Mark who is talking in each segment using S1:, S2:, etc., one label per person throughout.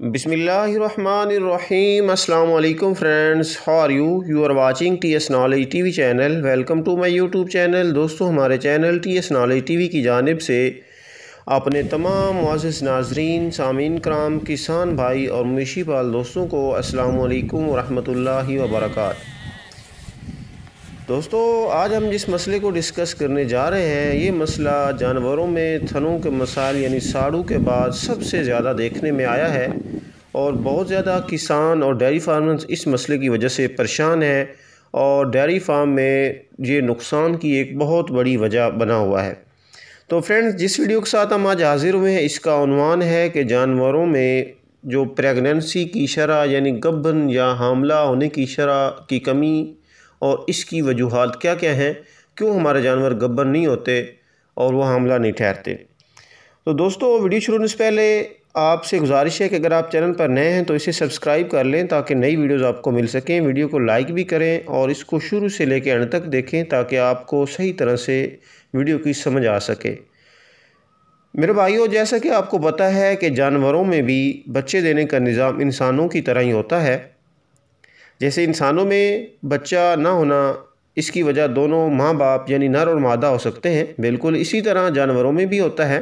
S1: बिसमीम अल्लाम friends how are you you are watching T S knowledge T V channel welcome to my YouTube channel दोस्तों हमारे channel T S knowledge T V की जानब से अपने तमाम मुआज़ नाजरीन सामीन कराम किसान भाई और मुशी पाल दोस्तों को असलकम वरहमल वर्का दोस्तों आज हम जिस मसले को डिस्कस करने जा रहे हैं ये मसला जानवरों में थनों के मसाल यानी साड़ू के बाद सबसे ज़्यादा देखने में आया है और बहुत ज़्यादा किसान और डेयरी फार्मर्स इस मसले की वजह से परेशान हैं और डेयरी फार्म में ये नुकसान की एक बहुत बड़ी वजह बना हुआ है तो फ्रेंड्स जिस वीडियो के साथ हम आज हाज़िर हुए हैं इसका अनवान है कि जानवरों में जो प्रेगनेंसी की शरह यानी गबन या हमला होने की शरह की कमी और इसकी वजूहत क्या क्या हैं क्यों हमारे जानवर गब्बर नहीं होते और वह हमला नहीं ठहरते तो दोस्तों वीडियो शुरू होने से पहले आपसे गुजारिश है कि अगर आप चैनल पर नए हैं तो इसे सब्सक्राइब कर लें ताकि नई वीडियोस आपको मिल सकें वीडियो को लाइक भी करें और इसको शुरू से लेकर अंत तक देखें ताकि आपको सही तरह से वीडियो की समझ आ सके मेरे भाइयों जैसा कि आपको पता है कि जानवरों में भी बच्चे देने का निज़ाम इंसानों की तरह ही होता है जैसे इंसानों में बच्चा ना होना इसकी वजह दोनों माँ बाप यानी नर और मादा हो सकते हैं बिल्कुल इसी तरह जानवरों में भी होता है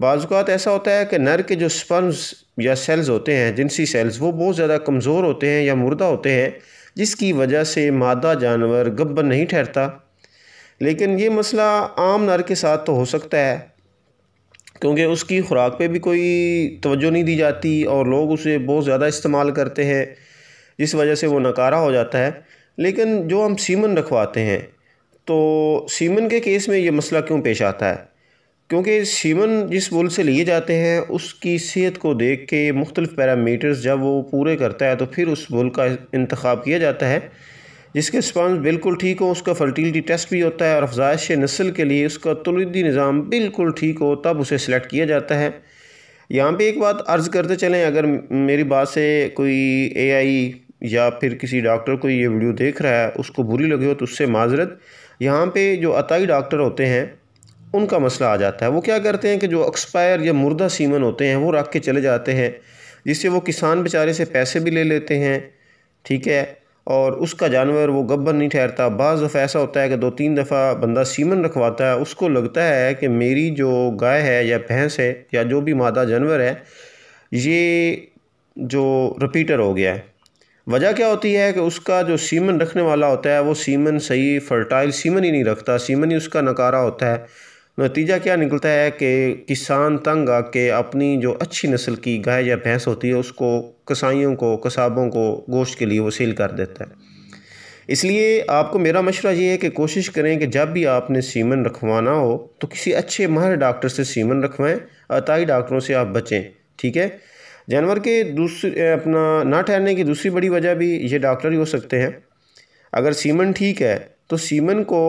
S1: बाज़ात ऐसा होता है कि नर के जो स्पर्म्स या सेल्स होते हैं जिनसी सेल्स वो बहुत ज़्यादा कमज़ोर होते हैं या मुर्दा होते हैं जिसकी वजह से मादा जानवर गब्बर नहीं ठहरता लेकिन ये मसला आम नर के साथ तो हो सकता है क्योंकि उसकी खुराक पे भी कोई तवज्जो नहीं दी जाती और लोग उसे बहुत ज़्यादा इस्तेमाल करते हैं जिस वजह से वो नकारा हो जाता है लेकिन जो हम सीमन रखवाते हैं तो सीमन के केस में ये मसला क्यों पेश आता है क्योंकि सीमन जिस बुल से लिए जाते हैं उसकी सेहत को देख के मुख्तलिफ पैरामीटर्स जब वो पूरे करता है तो फिर उस बुल का इंतखब किया जाता है जिसके स्पॉन्स बिल्कुल ठीक हो उसका फर्टिलिटी टेस्ट भी होता है और अफजाइश नस्ल के लिए उसका तुलदी निज़ाम बिल्कुल ठीक हो तब उसे सेलेक्ट किया जाता है यहाँ पे एक बात अर्ज़ करते चलें अगर मेरी बात से कोई एआई या फिर किसी डॉक्टर को ये वीडियो देख रहा है उसको बुरी लगी हो तो उससे माजरत यहाँ पे जो अताई डॉक्टर होते हैं उनका मसला आ जाता है वो क्या करते हैं कि जो एक्सपायर या मुर्दा सीमन होते हैं वो रख के चले जाते हैं जिससे वो किसान बेचारे से पैसे भी ले लेते हैं ठीक है और उसका जानवर वो गब्बर नहीं ठहरता बज़ दफ़ा ऐसा होता है कि दो तीन दफ़ा बंदा सीमन रखवाता है उसको लगता है कि मेरी जो गाय है या भैंस है या जो भी मादा जानवर है ये जो रिपीटर हो गया है वजह क्या होती है कि उसका जो सीमन रखने वाला होता है वो सीमन सही फर्टाइल सीमन ही नहीं रखता सीमन ही उसका नकारा होता है नतीजा क्या निकलता है कि किसान तंग आके अपनी जो अच्छी नस्ल की गाय या भैंस होती है उसको कसाईयों को कसाबों को गोश्त के लिए वो सेल कर देता है इसलिए आपको मेरा मशवरा ये है कि कोशिश करें कि जब भी आपने सीमन रखवाना हो तो किसी अच्छे माहिर डॉक्टर से सीमन रखवाएँ अताई डॉक्टरों से आप बचें ठीक है जानवर के दूसरे अपना ना ठहरने की दूसरी बड़ी वजह भी ये डॉक्टर ही हो सकते हैं अगर सीमन ठीक है तो सीमन को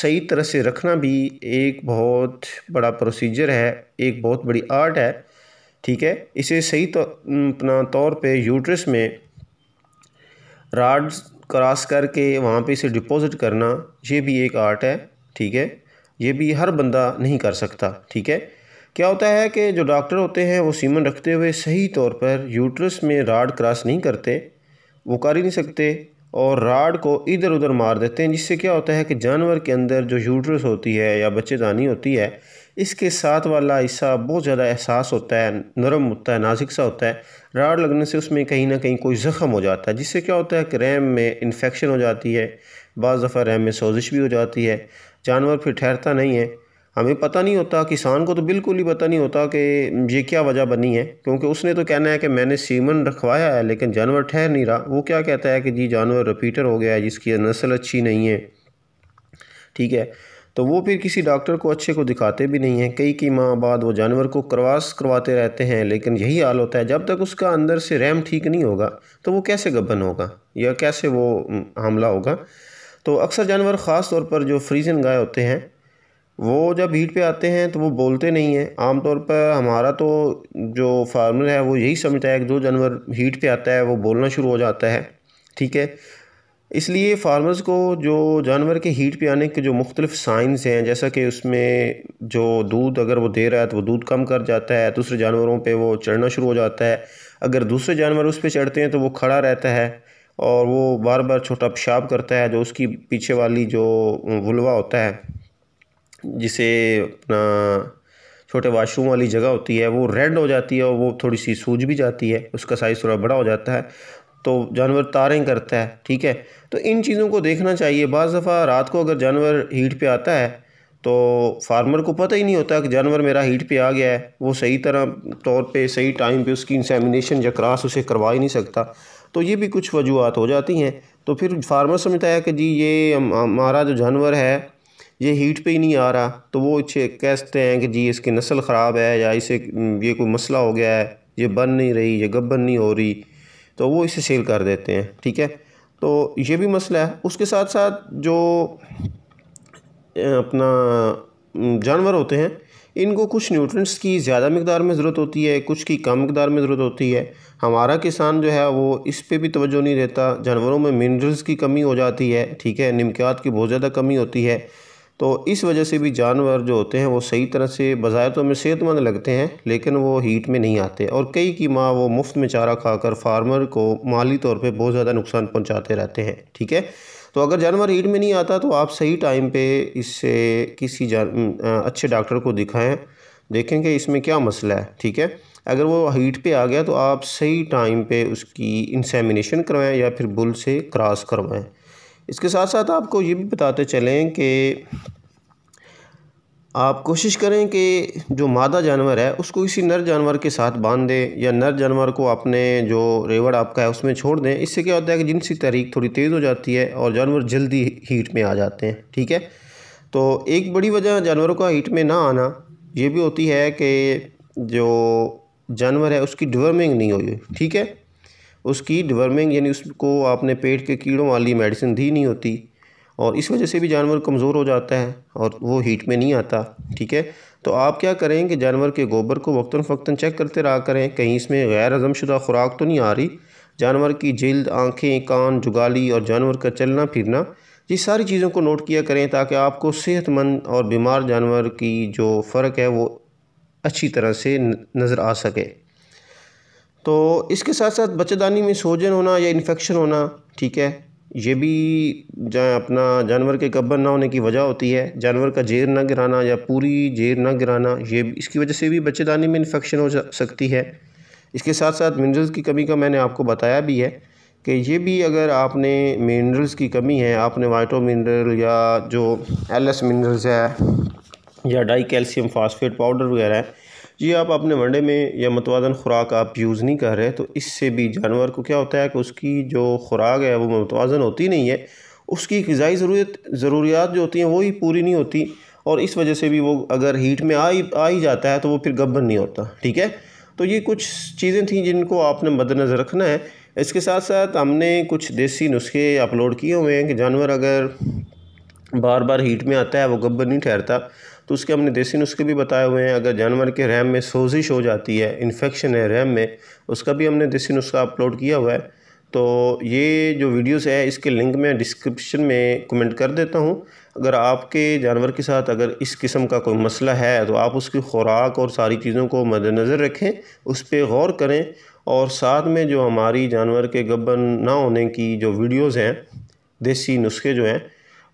S1: सही तरह से रखना भी एक बहुत बड़ा प्रोसीजर है एक बहुत बड़ी आर्ट है ठीक है इसे सही तो अपना तौर पे यूट्रस में राड क्रॉस करके वहाँ पे इसे डिपॉजिट करना ये भी एक आर्ट है ठीक है ये भी हर बंदा नहीं कर सकता ठीक है क्या होता है कि जो डॉक्टर होते हैं वो सीमन रखते हुए सही तौर पर यूट्रस में राड क्रॉस नहीं करते वो कर ही नहीं सकते और राड को इधर उधर मार देते हैं जिससे क्या होता है कि जानवर के अंदर जो यूट्रस होती है या बच्चेदानी होती है इसके साथ वाला हिस्सा बहुत ज़्यादा एहसास होता है नरम होता है नाजिक सा होता है राड लगने से उसमें कहीं ना कहीं कोई ज़ख़म हो जाता है जिससे क्या होता है कि रैम में इन्फेक्शन हो जाती है बज़ दफ़ा रैम में सोजिश भी हो जाती है जानवर फिर ठहरता नहीं है हमें पता नहीं होता किसान को तो बिल्कुल ही पता नहीं होता कि ये क्या वजह बनी है क्योंकि उसने तो कहना है कि मैंने सीमन रखवाया है लेकिन जानवर ठहर नहीं रहा वो क्या कहता है कि जी जानवर रिपीटर हो गया है जिसकी नस्ल अच्छी नहीं है ठीक है तो वो फिर किसी डॉक्टर को अच्छे को दिखाते भी नहीं हैं कई कई माह बाद वो जानवर को क्रवास करवाते रहते हैं लेकिन यही हाल होता है जब तक उसका अंदर से रैम ठीक नहीं होगा तो वो कैसे गबन होगा या कैसे वो हम्म, हमला होगा तो अक्सर जानवर ख़ास तौर पर जो फ्रीजन गाय होते हैं वो जब हीट पे आते हैं तो वो बोलते नहीं हैं आमतौर पर हमारा तो जो फार्मर है वो यही समझता है कि जो जानवर हीट पे आता है वो बोलना शुरू हो जाता है ठीक है इसलिए फार्मर्स को जो जानवर के हीट पे आने के जो मुख्तलिफ साइंस हैं जैसा कि उसमें जो दूध अगर वो दे रहा है तो वो दूध कम कर जाता है दूसरे जानवरों पर वो चढ़ना शुरू हो जाता है अगर दूसरे जानवर उस पर चढ़ते हैं तो वो खड़ा रहता है और वो बार बार छोटा पेशाब करता है जो उसकी पीछे वाली जो वुलवा होता है जिसे अपना छोटे वाशरूम वाली जगह होती है वो रेड हो जाती है और वो थोड़ी सी सूज भी जाती है उसका साइज़ थोड़ा बड़ा हो जाता है तो जानवर तारें करता है ठीक है तो इन चीज़ों को देखना चाहिए बज़ दफ़ा रात को अगर जानवर हीट पे आता है तो फार्मर को पता ही नहीं होता कि जानवर मेरा हीट पे आ गया है वो सही तरह तौर पे सही टाइम पे उसकी इंसेमिनेशन या क्रास उसे करवा ही नहीं सकता तो ये भी कुछ वजूहत हो जाती हैं तो फिर फार्मर समझता है कि जी ये हमारा जो जानवर है ये हीट पे ही नहीं आ रहा तो वो कहते हैं कि जी इसकी नस्ल ख़राब है या इसे ये कोई मसला हो गया है ये बन नहीं रही ये गब्बन नहीं हो रही तो वो इसे सेल कर देते हैं ठीक है तो ये भी मसला है उसके साथ साथ जो अपना जानवर होते हैं इनको कुछ न्यूट्रिएंट्स की ज़्यादा मकदार में ज़रूरत होती है कुछ की कम मकदार में ज़रूरत होती है हमारा किसान जो है वो इस पर भी तवज्जो नहीं देता जानवरों में मिनरल्स की कमी हो जाती है ठीक है निमकियात की बहुत ज़्यादा कमी होती है तो इस वजह से भी जानवर जो होते हैं वो सही तरह से बाहर तो हमें सेहतमंद लगते हैं लेकिन वो हीट में नहीं आते और कई की माँ वो मुफ्त में चारा खाकर फार्मर को माली तौर पे बहुत ज़्यादा नुकसान पहुँचाते रहते हैं ठीक है तो अगर जानवर हीट में नहीं आता तो आप सही टाइम पे इससे किसी जान अच्छे डॉक्टर को दिखाएँ देखें कि इसमें क्या मसला है ठीक है अगर वो हीट पे आ गया तो आप सही टाइम पे उसकी इंसेमिनेशन करवाएं या फिर बुल से क्रॉस करवाएं इसके साथ साथ आपको ये भी बताते चलें कि आप कोशिश करें कि जो मादा जानवर है उसको किसी नर जानवर के साथ बांध दें या नर जानवर को अपने जो रेवड़ आपका है उसमें छोड़ दें इससे क्या होता है कि जिनसी तहरीक थोड़ी तेज़ हो जाती है और जानवर जल्दी हीट में आ जाते हैं ठीक है तो एक बड़ी वजह जानवरों का हीट में ना आना ये भी होती है कि जो जानवर है उसकी डिवर्मिंग नहीं हुई ठीक है उसकी डिवर्मिंग यानी उसको आपने पेट के कीड़ों वाली मेडिसिन दी नहीं होती और इस वजह से भी जानवर कमज़ोर हो जाता है और वो हीट में नहीं आता ठीक है तो आप क्या करें कि जानवर के गोबर को वक्ता फ़क्ता चेक करते रहा करें कहीं इसमें गैर हज़मशुदा खुराक तो नहीं आ रही जानवर की जल्द आँखें कान जुगाली और जानवर का चलना फिरना ये सारी चीज़ों को नोट किया करें ताकि आपको सेहतमंद और बीमार जानवर की जो फ़र्क है वो अच्छी तरह से नज़र आ सके तो इसके साथ साथ बच्चेदानी में सोजन होना या इन्फेक्शन होना ठीक है ये भी जहाँ अपना जानवर के गब्बर ना होने की वजह होती है जानवर का जेर ना गिराना या पूरी जेर ना गिराना ये इसकी वजह से भी बच्चेदानी में इन्फेक्शन हो सकती है इसके साथ साथ मिनरल्स की कमी का मैंने आपको बताया भी है कि ये भी अगर आपने मिनरल्स की कमी है आपने वाइटो मिनरल या जो एल एस मिनरल्स है या डाई कैल्शियम फास्फेट पाउडर वगैरह है जी आप अपने वनडे में या मतवादन खुराक आप यूज़ नहीं कर रहे तो इससे भी जानवर को क्या होता है कि उसकी जो खुराक है वो मतवाजन होती नहीं है उसकी गज़ाई ज़रूरत ज़रूरियात जो होती हैं वो ही पूरी नहीं होती और इस वजह से भी वो अगर हीट में आ ही आ ही जाता है तो वो फिर गब्बन नहीं होता ठीक है तो ये कुछ चीज़ें थी जिनको आपने मद्दनज़र रखना है इसके साथ साथ हमने कुछ देसी नुस्खे अपलोड किए हुए हैं कि जानवर अगर बार बार हीट में आता है वो गब्बर नहीं ठहरता तो उसके हमने देसी नुस्खे भी बताए हुए हैं अगर जानवर के रैम में सोजिश हो जाती है इन्फेक्शन है रैम में उसका भी हमने देसी नुस्खा अपलोड किया हुआ है तो ये जो वीडियोस है इसके लिंक में डिस्क्रिप्शन में कमेंट कर देता हूँ अगर आपके जानवर के साथ अगर इस किस्म का कोई मसला है तो आप उसकी खुराक और सारी चीज़ों को मद्दनज़र रखें उस पर गौर करें और साथ में जो हमारी जानवर के गब्बन ना होने की जो वीडियोज़ हैं देसी नुस्खे जो हैं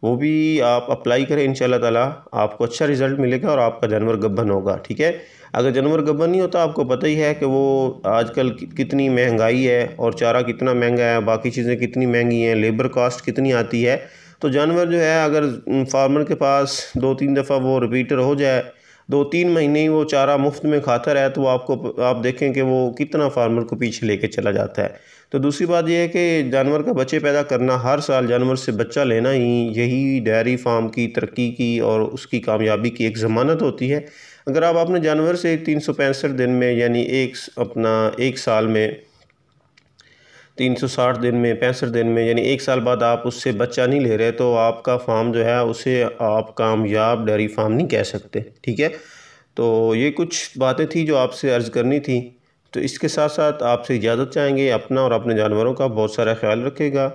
S1: वो भी आप अप्लाई करें इन ताला आपको अच्छा रिज़ल्ट मिलेगा और आपका जानवर गब्बन होगा ठीक है अगर जानवर गब्बन नहीं होता आपको पता ही है कि वो आजकल कितनी महंगाई है और चारा कितना महंगा है बाकी चीज़ें कितनी महंगी हैं लेबर कॉस्ट कितनी आती है तो जानवर जो है अगर फार्मर के पास दो तीन दफ़ा वो रिपीटर हो जाए दो तीन महीने ही वो चारा मुफ्त में खाता रहे तो आपको आप देखें कि वो कितना फार्मर को पीछे लेके चला जाता है तो दूसरी बात यह है कि जानवर का बच्चे पैदा करना हर साल जानवर से बच्चा लेना ही यही डेयरी फार्म की तरक्की की और उसकी कामयाबी की एक ज़मानत होती है अगर आप अपने जानवर से तीन सौ पैंसठ दिन में यानी एक अपना एक साल में तीन सौ साठ दिन में पैंसठ दिन में यानी एक साल बाद आप उससे बच्चा नहीं ले रहे तो आपका फार्म जो है उसे आप कामयाब डेयरी फार्म नहीं कह सकते ठीक है तो ये कुछ बातें थी जो आपसे अर्ज़ करनी थी तो इसके साथ साथ आपसे इजाज़त चाहेंगे अपना और अपने जानवरों का बहुत सारा ख्याल रखेगा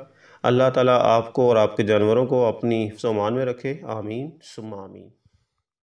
S1: अल्लाह ताला आपको और आपके जानवरों को अपनी समान में रखे आमीन सुमा आमीन